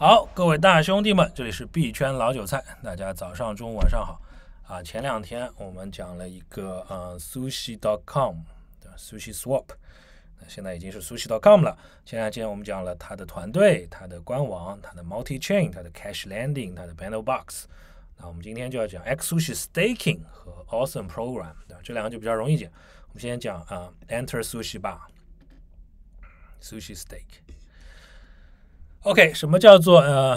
好，各位大兄弟们，这里是币圈老韭菜，大家早上、中午、晚上好啊！前两天我们讲了一个，嗯，sushi.com，对吧？sushi swap，那现在已经是 sushi.com 了。前两天我们讲了它的团队、它的官网、它的 multi chain、它的 cash landing、它的 b a n d l box。那我们今天就要讲 x sushi staking 和 awesome program，对吧？这两个就比较容易讲。我们先讲啊，enter sushi 吧，sushi stake。OK，什么叫做呃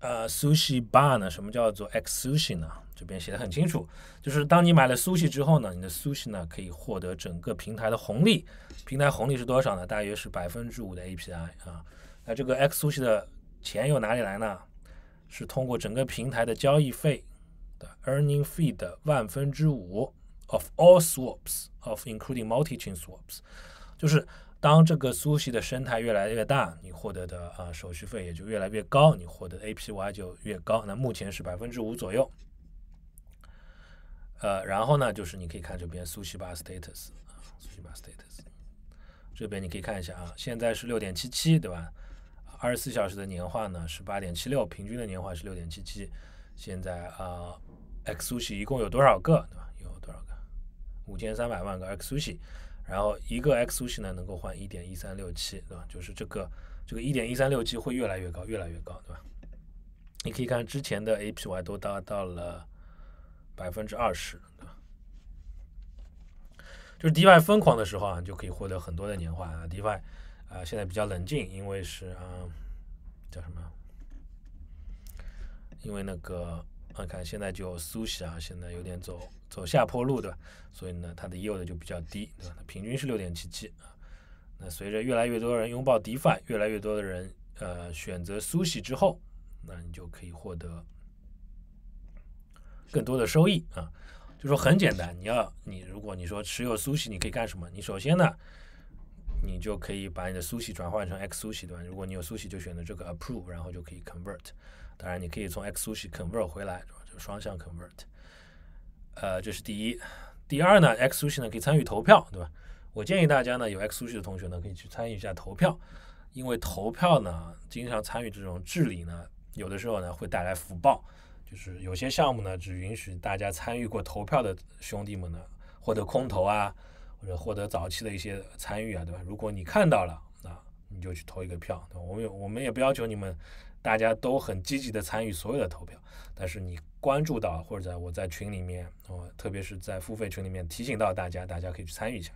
呃 sushi bar 呢？什么叫做 x sushi 呢？这边写的很清楚，就是当你买了 sushi 之后呢，你的 sushi 呢可以获得整个平台的红利，平台红利是多少呢？大约是百分之五的 API 啊。那这个 x sushi 的钱又哪里来呢？是通过整个平台的交易费，earning 的 fee 的万分之五 of all swaps of including multi chain swaps，就是。当这个苏西的生态越来越大，你获得的啊手续费也就越来越高，你获得 APY 就越高。那目前是百分之五左右。呃，然后呢，就是你可以看这边苏西 bar status，苏西 bar status，这边你可以看一下啊，现在是六点七七，对吧？二十四小时的年化呢是八点七六，平均的年化是六点七七。现在啊，X 苏西一共有多少个，对吧？有多少个？五千三百万个 X 苏西。然后一个 x u s 呢，能够换一点一三六七，对吧？就是这个这个一点一三六七会越来越高，越来越高，对吧？你可以看之前的 APY 都达到了百分之二十，就是 DY 疯狂的时候啊，你就可以获得很多的年化啊。DY 啊，现在比较冷静，因为是啊，叫什么？因为那个。啊，看，现在就苏西啊，现在有点走走下坡路，对吧？所以呢，它的 yield 就比较低，对吧？它平均是六点七七啊。那随着越来越多人拥抱 Defi，越来越多的人呃选择苏西之后，那你就可以获得更多的收益啊。就说很简单，你要你如果你说持有苏西，你可以干什么？你首先呢，你就可以把你的苏西转换成 X 苏西吧？如果你有苏西，就选择这个 Approve，然后就可以 Convert。当然，你可以从 XUSU convert 回来，就双向 convert。呃，这是第一。第二呢，XUSU 呢可以参与投票，对吧？我建议大家呢，有 XUSU 的同学呢，可以去参与一下投票，因为投票呢，经常参与这种治理呢，有的时候呢会带来福报。就是有些项目呢，只允许大家参与过投票的兄弟们呢，获得空投啊，或者获得早期的一些参与啊，对吧？如果你看到了，啊，你就去投一个票。我们我们也不要求你们。大家都很积极的参与所有的投票，但是你关注到或者我在群里面，哦，特别是在付费群里面提醒到大家，大家可以去参与一下。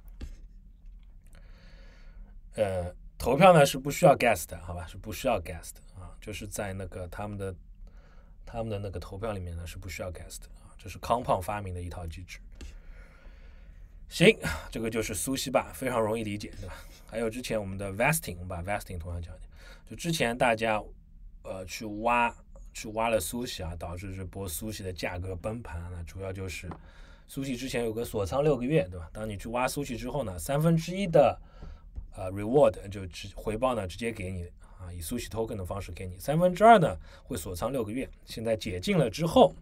呃，投票呢是不需要 guest，好吧，是不需要 guest 啊，就是在那个他们的他们的那个投票里面呢是不需要 guest 啊，这是康胖发明的一套机制。行，这个就是苏西吧，非常容易理解，对吧？还有之前我们的 vesting，我们把 vesting 同样讲讲，就之前大家。呃，去挖去挖了苏西啊，导致这波苏西的价格崩盘了。主要就是苏西之前有个锁仓六个月，对吧？当你去挖苏西之后呢，三分之一的呃 reward 就直回报呢直接给你啊，以苏西 token 的方式给你，三分之二呢会锁仓六个月。现在解禁了之后，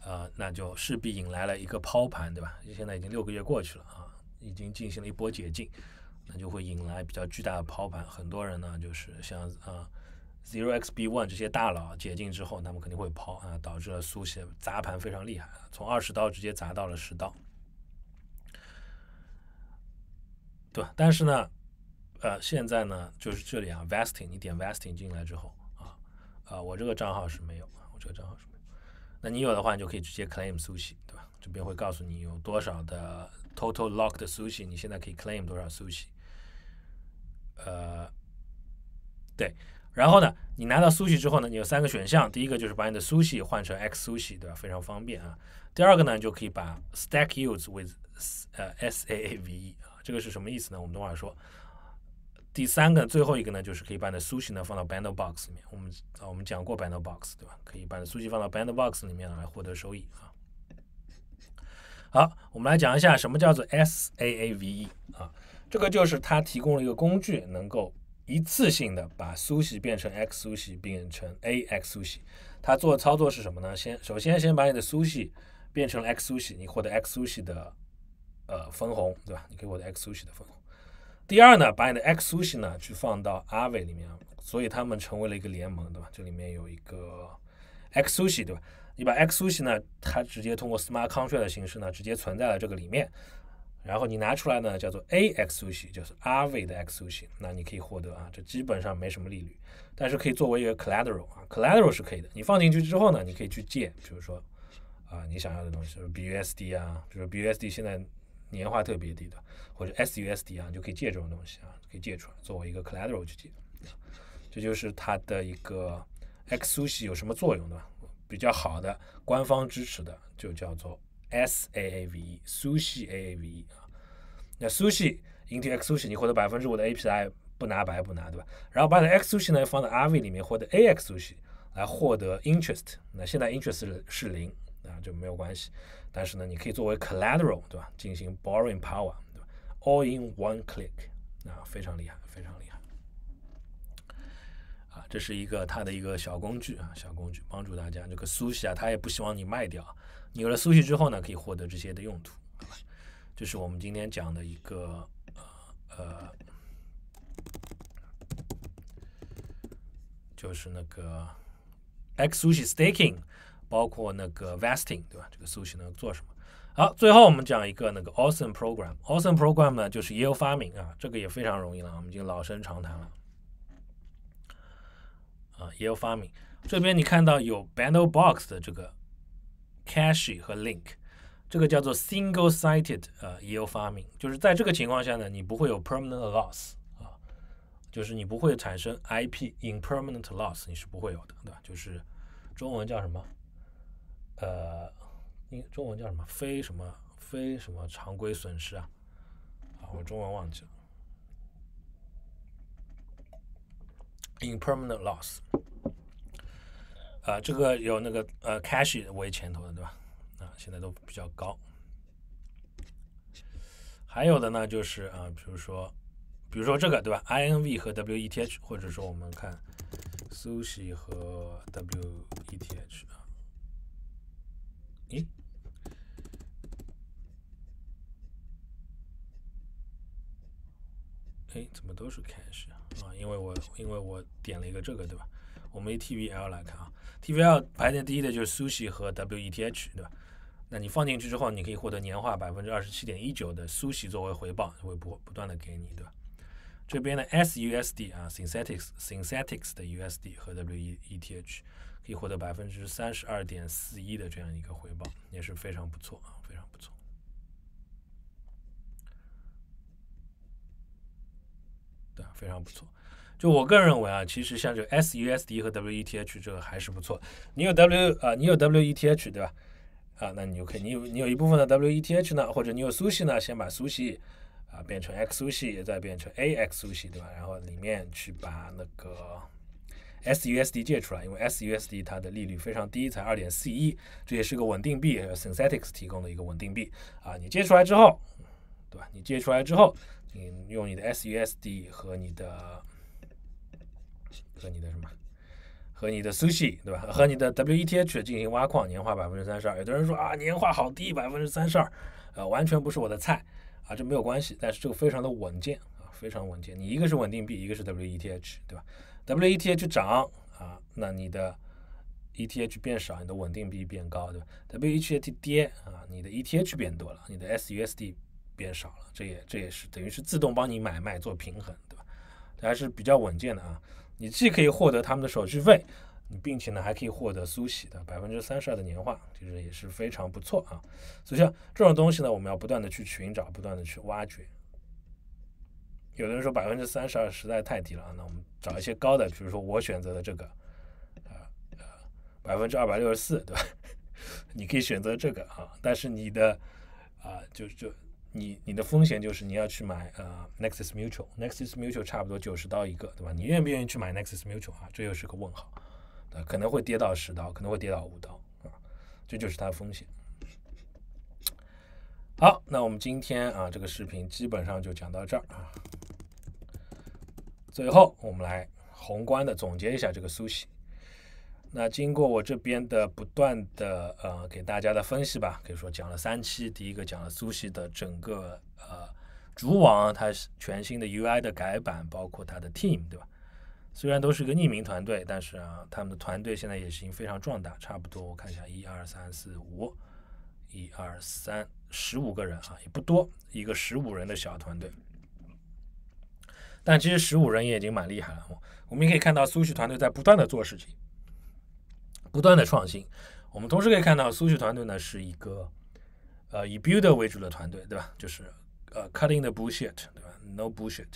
啊，那就势必引来了一个抛盘，对吧？现在已经六个月过去了啊，已经进行了一波解禁。那就会引来比较巨大的抛盘，很多人呢就是像啊，Zero X B One 这些大佬解禁之后，他们肯定会抛啊，导致了苏西砸盘非常厉害，从二十刀直接砸到了十刀，对吧？但是呢，呃，现在呢就是这里啊，Vesting，你点 Vesting 进来之后啊，啊，我这个账号是没有，我这个账号是没有，那你有的话，你就可以直接 Claim 苏西，对吧？这边会告诉你有多少的 Total Lock 的苏西，你现在可以 Claim 多少苏西。呃，对，然后呢，你拿到 sushi 之后呢，你有三个选项，第一个就是把你的 sushi 换成 X sushi，对吧？非常方便啊。第二个呢，就可以把 Stack Use with 呃 S A A V E 啊，这个是什么意思呢？我们等会儿说。第三个，最后一个呢，就是可以把你的 sushi 呢放到 Bundle Box 里面。我们啊，我们讲过 Bundle Box，对吧？可以把你 sushi 放到 Bundle Box 里面来获得收益啊。好，我们来讲一下什么叫做 S A A V E 啊。这个就是它提供了一个工具，能够一次性的把苏西变成 X 苏西变成 A X 苏西。它做的操作是什么呢？先首先先把你的苏西变成 X 苏西，你获得 X 苏西的呃分红，对吧？你给我的 X 苏西的分红。第二呢，把你的 X 苏西呢去放到 Ave 里面，所以他们成为了一个联盟，对吧？这里面有一个 X 苏西，对吧？你把 X 苏西呢，它直接通过 Smart Contract 的形式呢，直接存在了这个里面。然后你拿出来呢，叫做 A XUSI，就是 R V 的 XUSI，那你可以获得啊，这基本上没什么利率，但是可以作为一个 Collateral 啊，Collateral 是可以的。你放进去之后呢，你可以去借，就是说啊，你想要的东西，比如 BUSD 啊，就是 BUSD 现在年化特别低的，或者 SUSD 啊，你就可以借这种东西啊，可以借出来作为一个 Collateral 去借。这就是它的一个 XUSI 有什么作用呢？比较好的，官方支持的，就叫做。S A A V E sushi A A V E 那 sushi into x sushi，你获得百分之五的 A P I，不拿白不拿，对吧？然后把你的 x sushi 呢放到 R V 里面，获得 A x sushi 来获得 interest。那现在 interest 是零啊，就没有关系。但是呢，你可以作为 collateral，对吧？进行 borrowing power，对吧？All in one click，啊，非常厉害，非常厉害。啊，这是一个它的一个小工具啊，小工具帮助大家。这个 sushi 啊，它也不希望你卖掉。有了苏 i 之后呢，可以获得这些的用途，这是我们今天讲的一个呃，就是那个 X s u staking，h i s 包括那个 vesting，对吧？这个 sushi 能做什么？好，最后我们讲一个那个 awesome program，awesome program 呢就是 y a e l e farming 啊，这个也非常容易了，我们已经老生常谈了啊 y a e l e farming 这边你看到有 b a n d l e box 的这个。c a c h e 和 Link，这个叫做 single-sighted 呃 i e l farming，就是在这个情况下呢，你不会有 permanent loss 啊，就是你不会产生 IP impermanent loss，你是不会有的，对吧？就是中文叫什么？呃，英中文叫什么？非什么非什么常规损失啊？啊，我中文忘记了，impermanent loss。啊，这个有那个呃，cash 为前头的，对吧？啊，现在都比较高。还有的呢，就是啊，比如说，比如说这个，对吧？INV 和 WETH，或者说我们看 Sushi 和 WETH 啊。哎，怎么都是 cash 啊？啊，因为我因为我点了一个这个，对吧？我们以 TVL 来看啊，TVL 排在第一的就是 Sushi 和 WETH，对吧？那你放进去之后，你可以获得年化百分之二十七点一九的 Sushi 作为回报，会不不断的给你，对吧？这边的 SUSD 啊，Synthetics Synthetics 的 USD 和 w e ETH 可以获得百分之三十二点四一的这样一个回报，也是非常不错啊，非常不错，对，非常不错。就我个人认为啊，其实像个 SUSD 和 WETH 这个还是不错。你有 W 啊，你有 WETH 对吧？啊，那你就可以，你有你有一部分的 WETH 呢，或者你有 u s h i 呢，先把 u s h i 啊变成 x u s h i 再变成 a x u s h i 对吧？然后里面去把那个 SUSD 借出来，因为 SUSD 它的利率非常低，才二点四一，这也是个稳定币 Synthetics 提供的一个稳定币啊。你借出来之后，对吧？你借出来之后，你用你的 SUSD 和你的和你的什么？和你的 Sushi 对吧？和你的 WETH 进行挖矿，年化百分之三十二。有的人说啊，年化好低，百分之三十二，呃，完全不是我的菜啊，这没有关系。但是这个非常的稳健啊，非常稳健。你一个是稳定币，一个是 WETH 对吧？WETH 涨啊，那你的 ETH 变少，你的稳定币变高对吧？WETH 跌啊，你的 ETH 变多了，你的 SUSD 变少了，这也这也是等于是自动帮你买卖做平衡对吧？还是比较稳健的啊。你既可以获得他们的手续费，你并且呢还可以获得苏喜的百分之三十二的年化，其实也是非常不错啊。所以像这种东西呢，我们要不断的去寻找，不断的去挖掘。有的人说百分之三十二实在太低了，那我们找一些高的，比如说我选择的这个，啊，百分之二百六十四，对吧？你可以选择这个啊，但是你的，啊，就就。你你的风险就是你要去买呃 Nexus Mutual，Nexus Mutual 差不多九十刀一个，对吧？你愿不愿意去买 Nexus Mutual 啊？这又是个问号，对，可能会跌到十刀，可能会跌到五刀啊，这就是它的风险。好，那我们今天啊这个视频基本上就讲到这儿啊。最后我们来宏观的总结一下这个苏西。那经过我这边的不断的呃给大家的分析吧，可以说讲了三期。第一个讲了苏西的整个呃主网，它全新的 UI 的改版，包括它的 team 对吧？虽然都是个匿名团队，但是啊，他们的团队现在也已经非常壮大。差不多我看一下，一二三四五，一二三十五个人啊，也不多，一个十五人的小团队。但其实十五人也已经蛮厉害了。我们也可以看到苏西团队在不断的做事情。不断的创新，我们同时可以看到，苏旭团队呢是一个，呃，以 builder 为主的团队，对吧？就是呃，cutting the bullshit，对吧？no bullshit，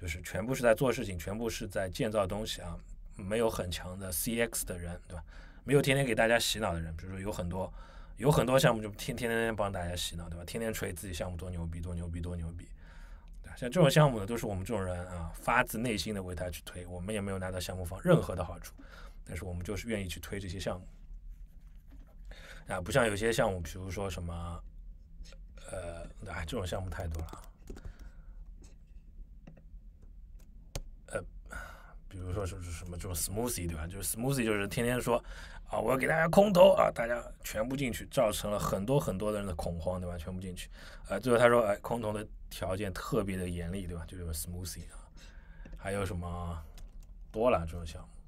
就是全部是在做事情，全部是在建造东西啊，没有很强的 CX 的人，对吧？没有天天给大家洗脑的人，比如说有很多，有很多项目就天天天天帮大家洗脑，对吧？天天吹自己项目多牛逼，多牛逼，多牛逼，对吧？像这种项目呢，都是我们这种人啊，发自内心的为他去推，我们也没有拿到项目方任何的好处。但是我们就是愿意去推这些项目啊，不像有些项目，比如说什么，呃，哎，这种项目太多了，呃，比如说什么什么这种 smoothie 对吧？就是 smoothie 就是天天说啊，我要给大家空投啊，大家全部进去，造成了很多很多的人的恐慌对吧？全部进去，呃，最后他说，哎，空投的条件特别的严厉对吧？就是 smoothie 啊，还有什么多兰这种项目。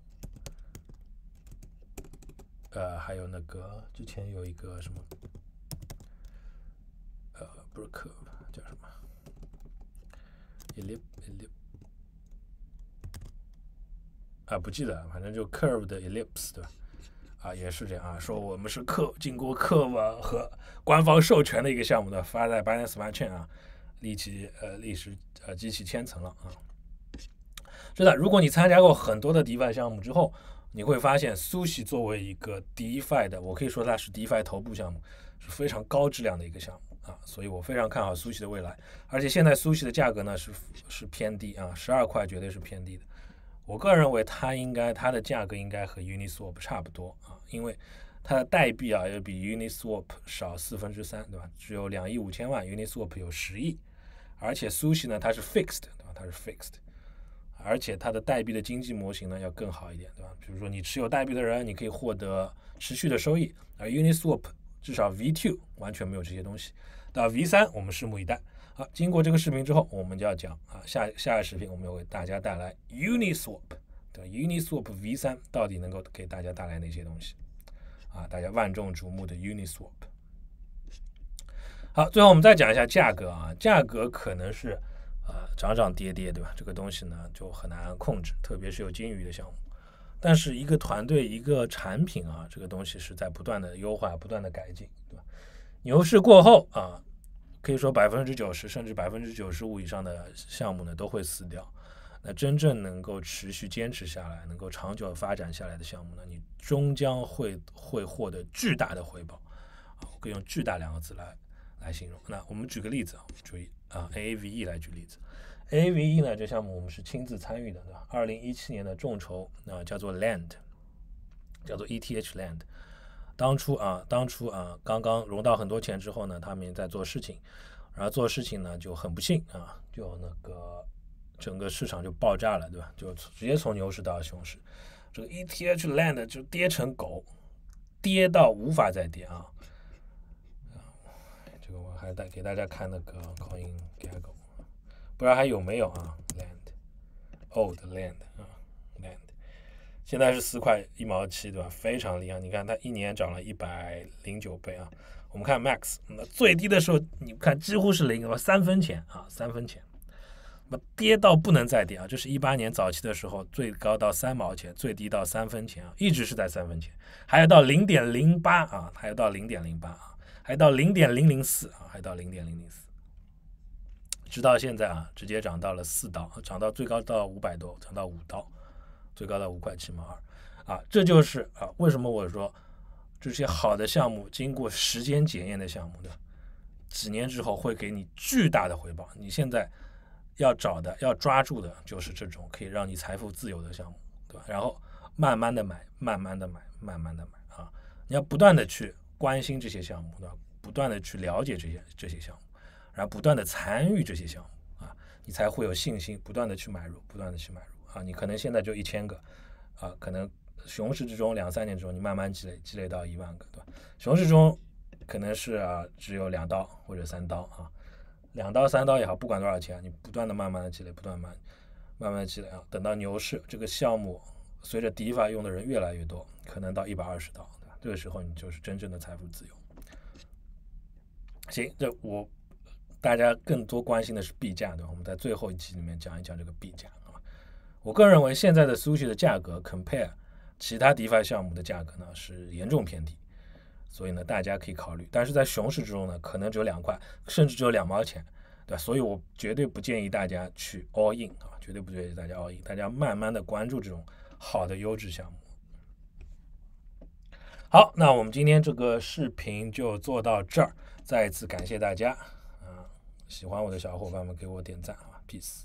呃，还有那个之前有一个什么，呃，不是 c 叫什么 e 叫什么，ellipse，啊不记得，反正就 curved ellipse 对吧？啊，也是这样啊，说我们是客经过客文和官方授权的一个项目的发在八点四万圈啊，立起呃历史呃激起千层了啊。真的，如果你参加过很多的迪拜项目之后。你会发现，苏西作为一个 DeFi 的，我可以说它是 DeFi 头部项目，是非常高质量的一个项目啊，所以我非常看好苏西的未来。而且现在苏西的价格呢是是偏低啊，十二块绝对是偏低的。我个人认为它应该它的价格应该和 Uniswap 差不多啊，因为它的代币啊要比 Uniswap 少四分之三，对吧？只有两亿五千万，Uniswap 有十亿，而且苏西呢它是 Fixed，对吧？它是 Fixed。而且它的代币的经济模型呢要更好一点，对吧？比如说你持有代币的人，你可以获得持续的收益，而 Uniswap 至少 V2 完全没有这些东西。到 V3 我们拭目以待。好，经过这个视频之后，我们就要讲啊下下一个视频我们要给大家带来 Uniswap，对吧？Uniswap V3 到底能够给大家带来哪些东西？啊，大家万众瞩目的 Uniswap。好，最后我们再讲一下价格啊，价格可能是。啊，涨涨跌跌，对吧？这个东西呢，就很难控制，特别是有金鱼的项目。但是一个团队、一个产品啊，这个东西是在不断的优化、不断的改进，对吧？牛市过后啊，可以说百分之九十甚至百分之九十五以上的项目呢都会死掉。那真正能够持续坚持下来、能够长久发展下来的项目呢，你终将会会获得巨大的回报。我可以用“巨大”两个字来。来形容，那我们举个例子啊，注意啊，Aave 来举例子，Aave 呢这项目我们是亲自参与的，对吧？二零一七年的众筹，那叫做 Land，叫做 ETH Land，当初啊，当初啊，刚刚融到很多钱之后呢，他们也在做事情，然后做事情呢就很不幸啊，就那个整个市场就爆炸了，对吧？就直接从牛市到熊市，这个 ETH Land 就跌成狗，跌到无法再跌啊。这个我还带给大家看那个 CoinGecko，不知道还有没有啊？Land，Old Land 啊，Land，现在是四块一毛七对吧？非常厉害，你看它一年涨了一百零九倍啊！我们看 Max，那最低的时候，你看几乎是零，什么三分钱啊，三分钱，那跌到不能再跌啊！就是一八年早期的时候，最高到三毛钱，最低到三分钱啊，一直是在三分钱，还有到零点零八啊，还有到零点零八啊。还到零点零零四啊，还到零点零零四，直到现在啊，直接涨到了四刀，涨到最高到五百多，涨到五刀，最高到五块七毛二，啊，这就是啊，为什么我说这些好的项目，经过时间检验的项目，呢，几年之后会给你巨大的回报。你现在要找的、要抓住的就是这种可以让你财富自由的项目，对吧？然后慢慢的买，慢慢的买，慢慢的买啊，你要不断的去。关心这些项目对吧？不断的去了解这些这些项目，然后不断的参与这些项目啊，你才会有信心，不断的去买入，不断的去买入啊。你可能现在就一千个，啊，可能熊市之中两三年之中，你慢慢积累积累到一万个对吧？熊市中可能是啊只有两刀或者三刀啊，两刀三刀也好，不管多少钱，你不断的慢慢的积累，不断慢慢慢的积累啊，等到牛市，这个项目随着底发用的人越来越多，可能到一百二十刀。这个时候你就是真正的财富自由。行，这我大家更多关心的是币价对吧？我们在最后一期里面讲一讲这个币价啊。我个人认为现在的 Sushi 的价格，compare 其他 D 拜项目的价格呢是严重偏低，所以呢大家可以考虑，但是在熊市之中呢，可能只有两块，甚至只有两毛钱，对吧？所以我绝对不建议大家去 all in 啊，绝对不建议大家 all in，大家慢慢的关注这种好的优质项目。好，那我们今天这个视频就做到这儿，再一次感谢大家啊！喜欢我的小伙伴们给我点赞啊！peace。